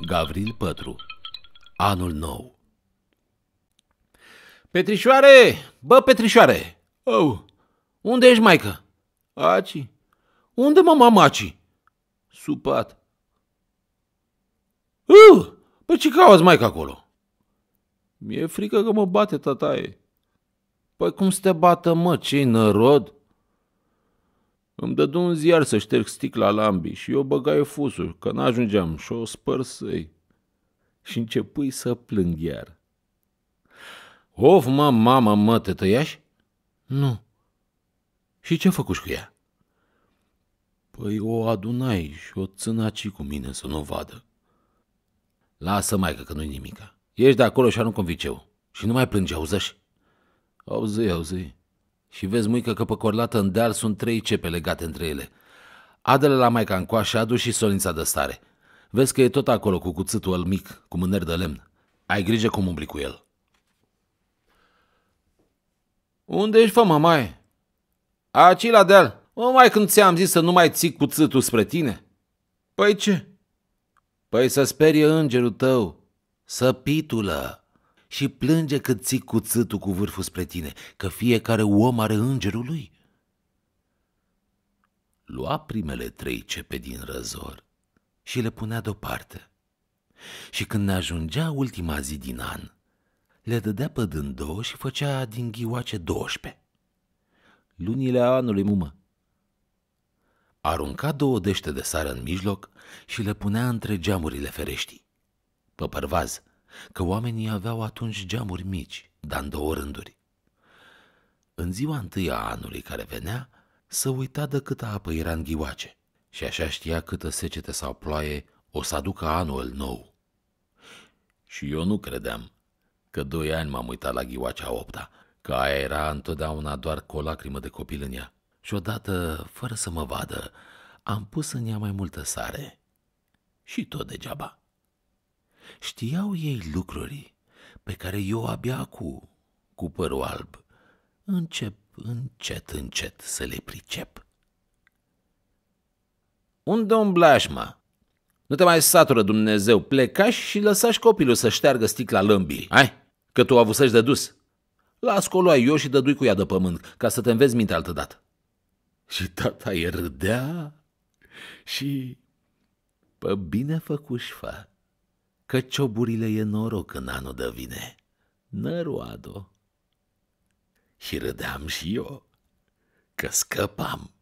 Gavril Pătru Anul nou Petrișoare! Bă, Petrișoare! Oh, unde ești, maică? Aci. Unde mă, Aci? Supat. Uh, păi ce cauți, maică, acolo? Mi-e frică că mă bate tataie. Păi cum să te bată, mă, ce-i nărod? Îmi dădu un ziar să șterg sticla lambii și eu băgai fusul, că n-ajungeam și o spărsăi. Și începui să plâng iar. Of, mă, mamă, mă, te tăiași? Nu. Și ce făcuși cu ea? Păi o adunai și o țânaci cu mine să nu vadă. Lasă, maică, că nu-i nimica. Ești de acolo și aruncă un viceu. Și nu mai plânge, auzăși? Auzi, auzi. Și vezi, muică, că pe corlată în deal sunt trei cepe legate între ele. Adele la maica în coașă adu și solința de stare. Vezi că e tot acolo cu cuțitul al mic, cu mâner de lemn. Ai grijă cum umbli cu el. Unde ești, fă, mamaie? Aci la deal. mai când ți-am zis să nu mai ții cuțitul spre tine. Păi ce? Păi să sperie îngerul tău. Să pitulă și plânge cât ții cuțâtul cu vârful spre tine, că fiecare om are îngerul lui. Lua primele trei cepe din răzor și le punea deoparte. Și când ne ajungea ultima zi din an, le dădea pe două și făcea din ghioace 12. Lunile anului, mumă. Arunca două dește de sară în mijloc și le punea între geamurile fereștii. Pe părvaz, că oamenii aveau atunci geamuri mici, dar în două rânduri. În ziua întâi a anului care venea, să uita de câtă apă era în ghioace și așa știa câtă secete sau ploaie o să aducă anul nou. Și eu nu credeam că doi ani m-am uitat la ghioacea opta, că aia era întotdeauna doar cu o lacrimă de copil în ea. Și odată, fără să mă vadă, am pus în ea mai multă sare. Și tot degeaba. Știau ei lucruri pe care eu abia cu, cu părul alb încep încet, încet să le pricep. Unde umblași, mă? Nu te mai satură Dumnezeu, plecași și lăsași copilul să șteargă sticla lămbii. Ai, că tu avusești de dus. Las ai eu și dădui cu ea de pământ, ca să te învezi minte altădată. Și tata e râdea și pe bine făcuși fa că cioburile e noroc în anul de vine. Năruado! Și râdeam și eu, că scăpam.